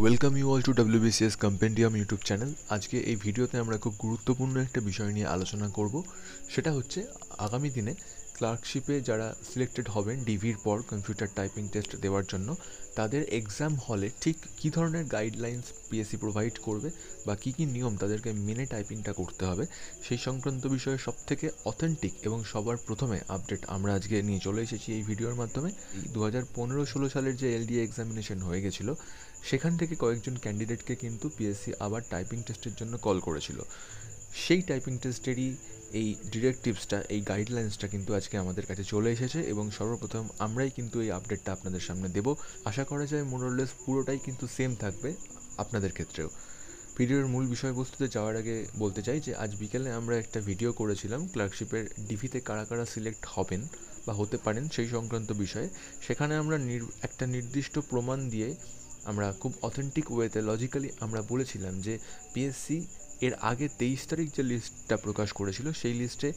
welcome you all to WBCS compendium YouTube channel আজকে এই ভিডিওতে আমরা খুব গুরুত্বপূর্ণ একটা বিষয় নিয়ে আলোচনা করব সেটা হচ্ছে আগামী দিনে ক্লার্কশিপে যারা সিলেক্টেড হবেন ডিভির পর কম্পিউটার টাইপিং টেস্ট দেওয়ার জন্য তাদের এক্সাম হলে ঠিক কী ধরনের গাইডলাইন্স পিএসসি প্রোভাইড করবে বা কী কী নিয়ম তাদেরকে মেনে টাইপিংটা করতে হবে সেই সংক্রান্ত বিষয়ে সবথেকে অথেন্টিক এবং সবার প্রথমে আপডেট আমরা আজকে নিয়ে চলে এসেছি এই ভিডিওর মাধ্যমে দু হাজার পনেরো ষোলো সালের যে এলডিএ এক্সামিনেশন হয়ে গেছিলো সেখান থেকে কয়েকজন ক্যান্ডিডেটকে কিন্তু পিএসসি আবার টাইপিং টেস্টের জন্য কল করেছিল সেই টাইপিং টেস্টেরই এই ডিরেক্টিভসটা এই গাইডলাইন্সটা কিন্তু আজকে আমাদের কাছে চলে এসেছে এবং সর্বপ্রথম আমরাই কিন্তু এই আপডেটটা আপনাদের সামনে দেব আশা করা যায় মোরলেস পুরোটাই কিন্তু সেম থাকবে আপনাদের ক্ষেত্রেও ভিডিওর মূল বিষয়বস্তুতে যাওয়ার আগে বলতে চাই যে আজ বিকেলে আমরা একটা ভিডিও করেছিলাম ক্লার্কশিপের ডিভিতে কারা কারা সিলেক্ট হবেন বা হতে পারেন সেই সংক্রান্ত বিষয়ে সেখানে আমরা একটা নির্দিষ্ট প্রমাণ দিয়ে আমরা খুব অথেন্টিক ওয়েতে লজিক্যালি আমরা বলেছিলাম যে পিএসসি এর আগে তেইশ তারিখ যে লিস্টটা প্রকাশ করেছিল সেই লিস্টে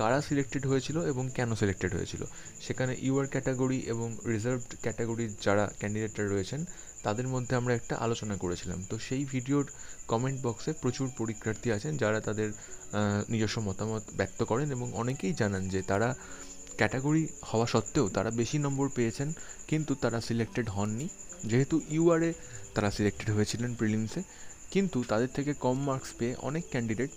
কারা সিলেক্টেড হয়েছিল এবং কেন সিলেক্টেড হয়েছিল সেখানে ইউআর ক্যাটাগরি এবং রিজার্ভড ক্যাটাগরির যারা ক্যান্ডিডেটরা রয়েছেন তাদের মধ্যে আমরা একটা আলোচনা করেছিলাম তো সেই ভিডিওর কমেন্ট বক্সে প্রচুর পরীক্ষার্থী আছেন যারা তাদের নিজস্ব মতামত ব্যক্ত করেন এবং অনেকেই জানান যে তারা ক্যাটাগরি হওয়া সত্ত্বেও তারা বেশি নম্বর পেয়েছেন কিন্তু তারা সিলেক্টেড হননি যেহেতু ইউআরএ তারা সিলেক্টেড হয়েছিলেন প্রিলিমসে কিন্তু তাদের থেকে কম মার্কস পেয়ে অনেক ক্যান্ডিডেট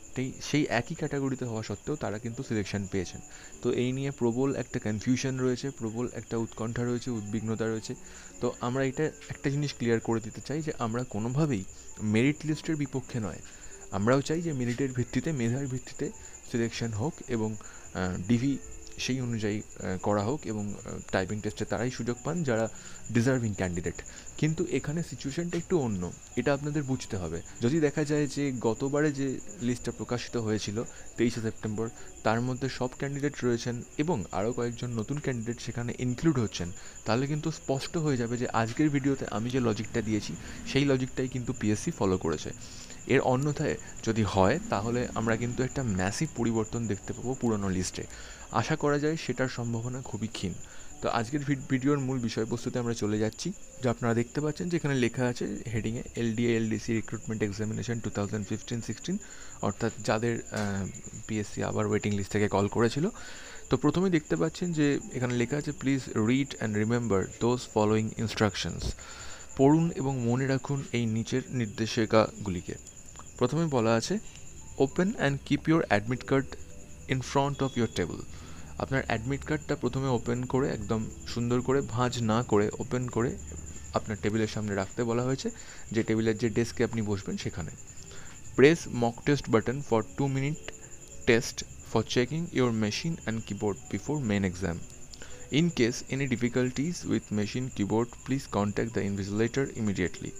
সেই একই ক্যাটাগরিতে হওয়া সত্ত্বেও তারা কিন্তু সিলেকশন পেয়েছেন তো এই নিয়ে প্রবল একটা কনফিউশন রয়েছে প্রবল একটা উৎকণ্ঠা রয়েছে উদ্বিগ্নতা রয়েছে তো আমরা এটা একটা জিনিস ক্লিয়ার করে দিতে চাই যে আমরা কোনোভাবেই মেরিট লিস্টের বিপক্ষে নয় আমরাও চাই যে মেরিটের ভিত্তিতে মেধার ভিত্তিতে সিলেকশন হোক এবং ডিভি সেই অনুযায়ী করা হোক এবং টাইপিং টেস্টে তারাই সুযোগ পান যারা ডিজার্ভিং ক্যান্ডিডেট কিন্তু এখানে সিচুয়েশনটা একটু অন্য এটা আপনাদের বুঝতে হবে যদি দেখা যায় যে গতবারে যে লিস্টটা প্রকাশিত হয়েছিল তেইশে সেপ্টেম্বর তার মধ্যে সব ক্যান্ডিডেট রয়েছেন এবং আরও কয়েকজন নতুন ক্যান্ডিডেট সেখানে ইনক্লুড হচ্ছেন তাহলে কিন্তু স্পষ্ট হয়ে যাবে যে আজকের ভিডিওতে আমি যে লজিকটা দিয়েছি সেই লজিকটাই কিন্তু পিএসসি ফলো করেছে এর অন্যথায় যদি হয় তাহলে আমরা কিন্তু একটা ম্যাসিভ পরিবর্তন দেখতে পাবো পুরনো লিস্টে আশা করা যায় সেটার সম্ভাবনা খুবই ক্ষীণ তো আজকের ভিডিওর মূল বিষয়বস্তুতে আমরা চলে যাচ্ছি যা আপনারা দেখতে পাচ্ছেন যেখানে লেখা আছে হেডিংয়ে LDA LDC recruitment examination two thousand fifteen sixteen অর্থাৎ যাদের পিএসসি আবার ওয়েটিং লিস্ট থেকে কল করেছিল তো প্রথমেই দেখতে পাচ্ছেন যে এখানে লেখা আছে please read and remember those following instructions পড়ুন এবং মনে রাখুন এই নিচের নির্দেশিকাগুলিকে প্রথমে বলা আছে open and keep your admit card in front of your table আপনার অ্যাডমিট কার্ডটা প্রথমে ওপেন করে একদম সুন্দর করে ভাঁজ না করে ওপেন করে আপনার টেবিলের সামনে রাখতে বলা হয়েছে যে টেবিলের যে ডেস্কে আপনি বসবেন সেখানে press mock test button for two minute test for checking your machine and keyboard before main exam In case any difficulties with machine keyboard please contact the invigilator immediately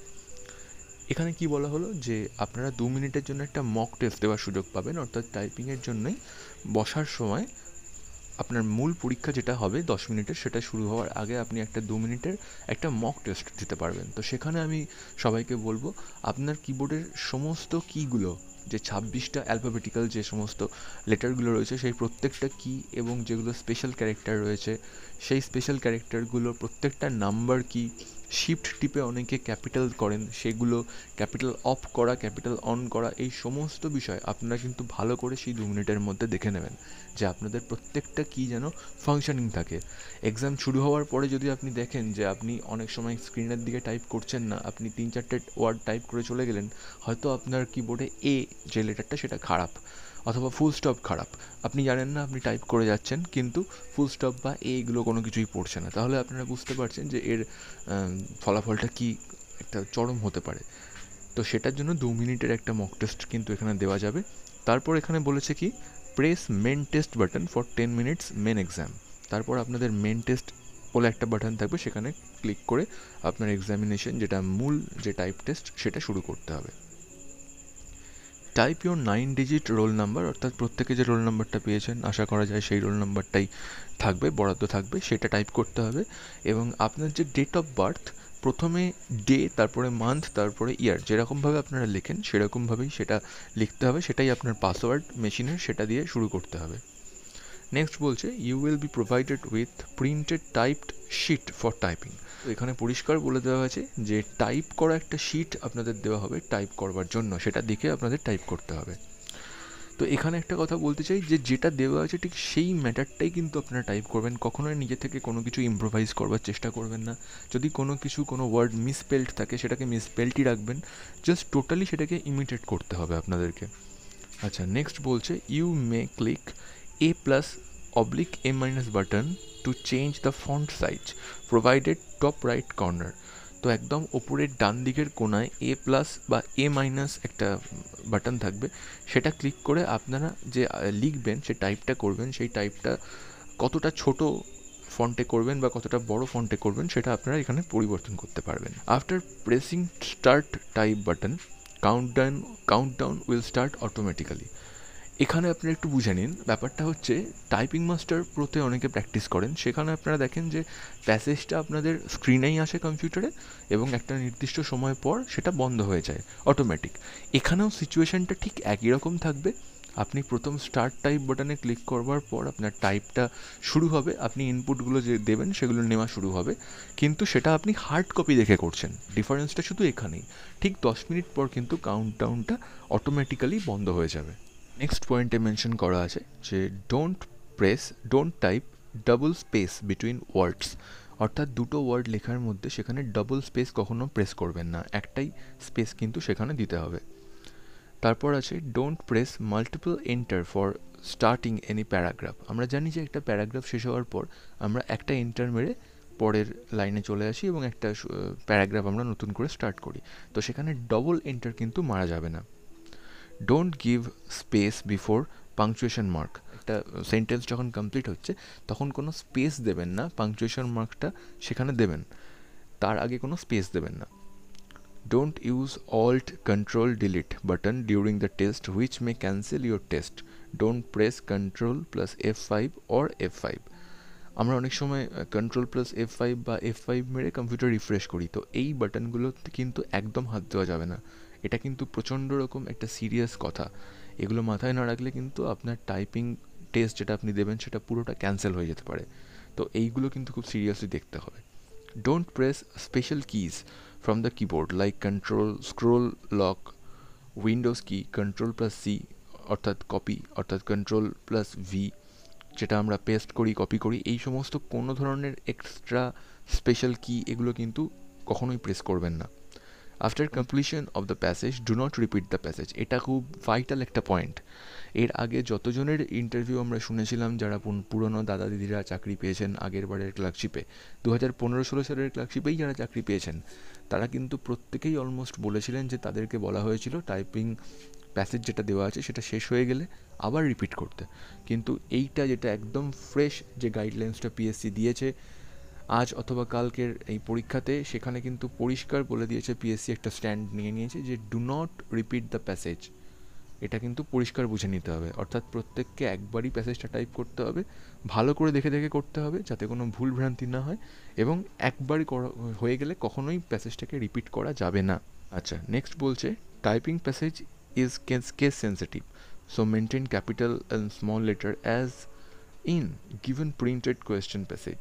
এখানে কি বলা হলো যে আপনারা দু মিনিটের জন্য একটা মক টেস্ট দেওয়ার সুযোগ পাবেন অর্থাৎ টাইপিংয়ের জন্যই বসার সময় আপনার মূল পরীক্ষা যেটা হবে দশ মিনিটের সেটা শুরু হওয়ার আগে আপনি একটা দু মিনিটের একটা মক টেস্ট দিতে পারবেন তো সেখানে আমি সবাইকে বলবো আপনার কিবোর্ডের সমস্ত কীগুলো যে ছাব্বিশটা অ্যালফাবেটিক্যাল যে সমস্ত লেটারগুলো রয়েছে সেই প্রত্যেকটা কী এবং যেগুলো স্পেশাল ক্যারেক্টার রয়েছে সেই স্পেশাল ক্যারেক্টারগুলোর প্রত্যেকটা নাম্বার কী শিফট টিপে অনেকে ক্যাপিটাল করেন সেগুলো ক্যাপিটাল অফ করা ক্যাপিটাল অন করা এই সমস্ত বিষয় আপনারা কিন্তু ভালো করে সেই দু মিনিটের মধ্যে দেখে নেবেন যে আপনাদের প্রত্যেকটা কী যেন ফাংশনিং থাকে এক্সাম শুরু হওয়ার পরে যদি আপনি দেখেন যে আপনি অনেক সময় স্ক্রিনের দিকে টাইপ করছেন না আপনি তিন চারটে ওয়ার্ড টাইপ করে চলে গেলেন হয়তো আপনার কিবোর্ডে এ যে লেটারটা সেটা খারাপ অথবা ফুল স্টপ খারাপ আপনি জানেন না আপনি টাইপ করে যাচ্ছেন কিন্তু ফুল স্টপ বা এইগুলো কোনো কিছুই পড়ছে না তাহলে আপনারা বুঝতে পারছেন যে এর ফলাফলটা কি একটা চরম হতে পারে তো সেটার জন্য দু মিনিটের একটা মক টেস্ট কিন্তু এখানে দেওয়া যাবে তারপর এখানে বলেছে কি press main test button for ten minutes main exam তারপর আপনাদের মেন টেস্ট বলে একটা বাটন থাকবে সেখানে ক্লিক করে আপনার এক্সামিনেশন যেটা মূল যে টাইপ টেস্ট সেটা শুরু করতে হবে type your nine digit roll number অর্থাৎ প্রত্যেকে যে রোল নাম্বারটা পেয়েছেন আশা করা যায় সেই রোল নাম্বারটাই থাকবে বরাদ্দ থাকবে সেটা টাইপ করতে হবে এবং আপনার যে ডেট অফ বার্থ প্রথমে ডে তারপরে মান্থ তারপরে ইয়ার যেরকমভাবে আপনারা লেখেন সেরকমভাবেই সেটা লিখতে হবে সেটাই আপনার পাসওয়ার্ড মেশিনের সেটা দিয়ে শুরু করতে হবে নেক্সট বলছে you will be provided with printed typed sheet for typing তো এখানে পরিষ্কার বলে দেওয়া হয়েছে যে টাইপ করা একটা শিট আপনাদের দেওয়া হবে টাইপ করবার জন্য সেটা দেখে আপনাদের টাইপ করতে হবে তো এখানে একটা কথা বলতে চাই যে যেটা দেওয়া আছে ঠিক সেই ম্যাটারটাই কিন্তু আপনারা টাইপ করবেন কখনোই নিজে থেকে কোনো কিছু ইম্প্রোভাইজ করবার চেষ্টা করবেন না যদি কোনো কিছু কোনো ওয়ার্ড মিসপেল্ট থাকে সেটাকে মিসপেল্টই রাখবেন জাস্ট টোটালি সেটাকে ইমিটেট করতে হবে আপনাদেরকে আচ্ছা নেক্সট বলছে you may click A plus oblique A minus button to change the font size provided top right corner তো একদম ওপরের ডান দিকের কোনায় এ প্লাস বা এ মাইনাস একটা বাটন থাকবে সেটা ক্লিক করে আপনারা যে লিখবেন সে টাইপটা করবেন সেই টাইপটা কতটা ছোট ফন্টে করবেন বা কতটা বড় ফন্টে করবেন সেটা আপনারা এখানে পরিবর্তন করতে পারবেন after pressing start type button count down count down will start automatically এখানে আপনারা একটু বুঝে নিন ব্যাপারটা হচ্ছে টাইপিং মাস্টার প্রোতে অনেকে প্র্যাকটিস করেন সেখানে আপনারা দেখেন যে প্যাসেজটা আপনাদের স্ক্রিনেই আসে কম্পিউটারে এবং একটা নির্দিষ্ট সময় পর সেটা বন্ধ হয়ে যায় অটোমেটিক এখানেও সিচুয়েশানটা ঠিক একই রকম থাকবে আপনি প্রথম স্টার্ট টাইপ বাটনে ক্লিক করবার পর আপনার টাইপটা শুরু হবে আপনি ইনপুটগুলো যে দেবেন সেগুলো নেওয়া শুরু হবে কিন্তু সেটা আপনি হার্ড কপি দেখে করছেন ডিফারেন্সটা শুধু এখানেই ঠিক দশ মিনিট পর কিন্তু কাউন্টডাউনটা অটোমেটিক্যালি বন্ধ হয়ে যাবে নেক্সট পয়েন্টে মেনশন করা আছে যে don't press don't type double space between words অর্থাৎ দুটো ওয়ার্ড লেখার মধ্যে সেখানে ডাবল স্পেস কখনো প্রেস করবেন না একটাই স্পেস কিন্তু সেখানে দিতে হবে তারপর আছে don't press multiple enter for starting any paragraph আমরা জানি যে একটা প্যারাগ্রাফ শেষ হওয়ার পর আমরা একটা এন্টার মেরে পরের লাইনে চলে আসি এবং একটা প্যারাগ্রাফ আমরা নতুন করে স্টার্ট করি তো সেখানে ডবল এন্টার কিন্তু মারা যাবে না don't give space before punctuation mark একটা সেন্টেন্স uh, যখন কমপ্লিট হচ্ছে তখন কোনো স্পেস দেবেন না পাংচুয়েশন মার্কটা সেখানে দেবেন তার আগে কোনো স্পেস দেবেন না don't use alt control delete button during the test which may cancel your test don't press control plus F five or F five আমরা অনেক সময় কন্ট্রোল প্লাস এফ ফাইভ বা এফ ফাইভ মেরে কম্পিউটার রিফ্রেশ করি তো এই বাটনগুলো কিন্তু একদম হাত দেওয়া যাবে না এটা কিন্তু প্রচণ্ড রকম একটা সিরিয়াস কথা এগুলো মাথায় না রাখলে কিন্তু আপনার টাইপিং টেস্ট যেটা আপনি দেবেন সেটা পুরোটা ক্যান্সেল হয়ে যেতে পারে তো এইগুলো কিন্তু খুব সিরিয়াসলি দেখতে হবে don't press special keys from the keyboard like control scroll lock windows key control plus C অর্থাৎ কপি অর্থাৎ কন্ট্রোল প্লাস ভি যেটা আমরা পেস্ট করি কপি করি এই সমস্ত কোনো ধরনের এক্সট্রা স্পেশাল কি এগুলো কিন্তু কখনোই প্রেস করবেন না after completion of the passage do not repeat the passage এটা খুব ভাইটাল একটা পয়েন্ট এর আগে যতজনের ইন্টারভিউ আমরা শুনেছিলাম যারা পুরনো দাদা দিদিরা চাকরি পেয়েছেন আগের বারের ক্লার্কশিপে দু হাজার পনেরো ষোলো সালের ক্লার্কশিপেই যারা চাকরি পেয়েছেন তারা কিন্তু প্রত্যেকেই অলমোস্ট বলেছিলেন যে তাদেরকে বলা হয়েছিল টাইপিং প্যাসেজ যেটা দেওয়া আছে সেটা শেষ হয়ে গেলে আবার রিপিট করতে কিন্তু এইটা যেটা একদম ফ্রেশ যে গাইডলাইন্সটা পিএসসি দিয়েছে আজ অথবা কালকের এই পরীক্ষাতে সেখানে কিন্তু পরিষ্কার বলে দিয়েছে পিএসসি একটা স্ট্যান্ড নিয়ে নিয়েছে যে do not repeat the passage এটা কিন্তু পরিষ্কার বুঝে নিতে হবে অর্থাৎ প্রত্যেককে একবারই প্যাসেজটা টাইপ করতে হবে ভালো করে দেখে দেখে করতে হবে যাতে কোনো ভুল ভ্রান্তি না হয় এবং একবারই হয়ে গেলে কখনোই প্যাসেজটাকে রিপিট করা যাবে না আচ্ছা নেক্সট বলছে typing passage is case case sensitive so maintain capital and small letter as in given printed question passage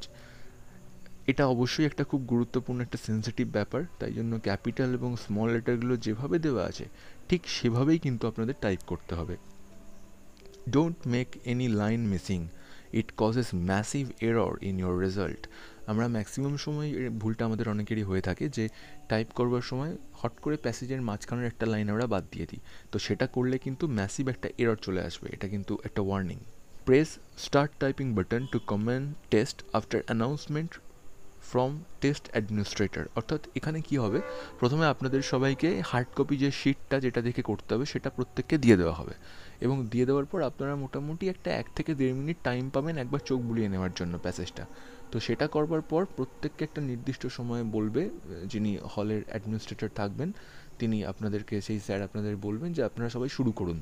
এটা অবশ্যই একটা খুব গুরুত্বপূর্ণ একটা সেন্সিটিভ ব্যাপার তাই জন্য ক্যাপিটাল এবং স্মল লেটারগুলো যেভাবে দেওয়া আছে ঠিক সেভাবেই কিন্তু আপনাদের টাইপ করতে হবে don't make any line missing it causes massive error in your result আমরা ম্যাক্সিমাম সময় ভুলটা আমাদের অনেকেরই হয়ে থাকে যে টাইপ করবার সময় হট করে প্যাসেজের মাঝখানের একটা লাইন আমরা বাদ দিয়ে দিই তো সেটা করলে কিন্তু ম্যাসিভ একটা এরর চলে আসবে এটা কিন্তু একটা warning press start typing button to commence test after announcement from test administrator অর্থাৎ এখানে কি হবে প্রথমে আপনাদের সবাইকে হার্ড কপি যে শিটটা যেটা দেখে করতে হবে সেটা প্রত্যেককে দিয়ে দেওয়া হবে এবং দিয়ে দেওয়ার পর আপনারা মোটামুটি একটা এক থেকে দেড় মিনিট টাইম পাবেন একবার চোখ বুলিয়ে নেওয়ার জন্য প্যাসেজটা তো সেটা করবার পর প্রত্যেককে একটা নির্দিষ্ট সময়ে বলবে যিনি হলের অ্যাডমিনিস্ট্রেটর থাকবেন তিনি আপনাদেরকে সেই স্যার আপনাদের বলবেন যে আপনারা সবাই শুরু করুন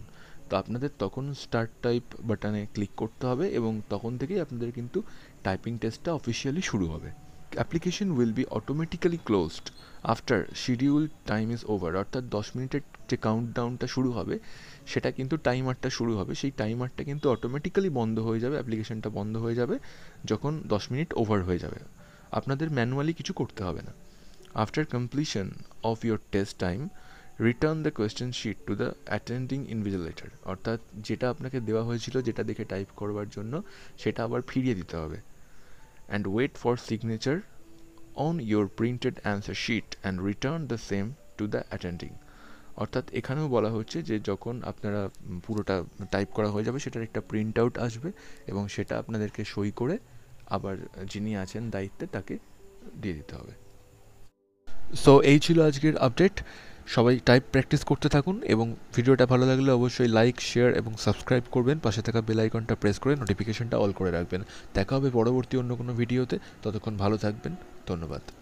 তো আপনাদের তখন স্টার্ট টাইপ বাটনে ক্লিক করতে হবে এবং তখন থেকেই আপনাদের কিন্তু টাইপিং টেস্টটা অফিসিয়ালি শুরু হবে application will be automatically closed after schedule time is over অর্থাৎ দশ মিনিটের যে কাউন্টডাউনটা শুরু হবে সেটা কিন্তু টাইমারটা শুরু হবে সেই টাইমারটা কিন্তু অটোমেটিক্যালি বন্ধ হয়ে যাবে অ্যাপ্লিকেশনটা বন্ধ হয়ে যাবে যখন দশ মিনিট ওভার হয়ে যাবে আপনাদের ম্যানুয়ালি কিছু করতে হবে না after completion of your test time return the question sheet to the attending invigilator অর্থাৎ যেটা আপনাকে দেওয়া হয়েছিল যেটা দেখে টাইপ করবার জন্য সেটা আবার ফিরিয়ে দিতে হবে and wait for signature on your printed answer sheet and return the same to the attending অর্থাৎ এখানেও বলা হচ্ছে যে যখন আপনারা পুরোটা টাইপ করা হয়ে যাবে সেটার একটা প্রিন্ট আউট আসবে এবং সেটা আপনাদেরকে সই করে আবার যিনি আছেন দায়িত্বে তাকে দিয়ে দিতে হবে সো এই ছিল আজকের আপডেট সবাই টাইপ প্র্যাকটিস করতে থাকুন এবং ভিডিওটা ভালো লাগলে অবশ্যই লাইক শেয়ার এবং সাবস্ক্রাইব করবেন পাশে থাকা বেল আইকনটা প্রেস করে নোটিফিকেশনটা অল করে রাখবেন দেখা হবে পরবর্তী অন্য কোনো ভিডিওতে ততক্ষণ ভালো থাকবেন ধন্যবাদ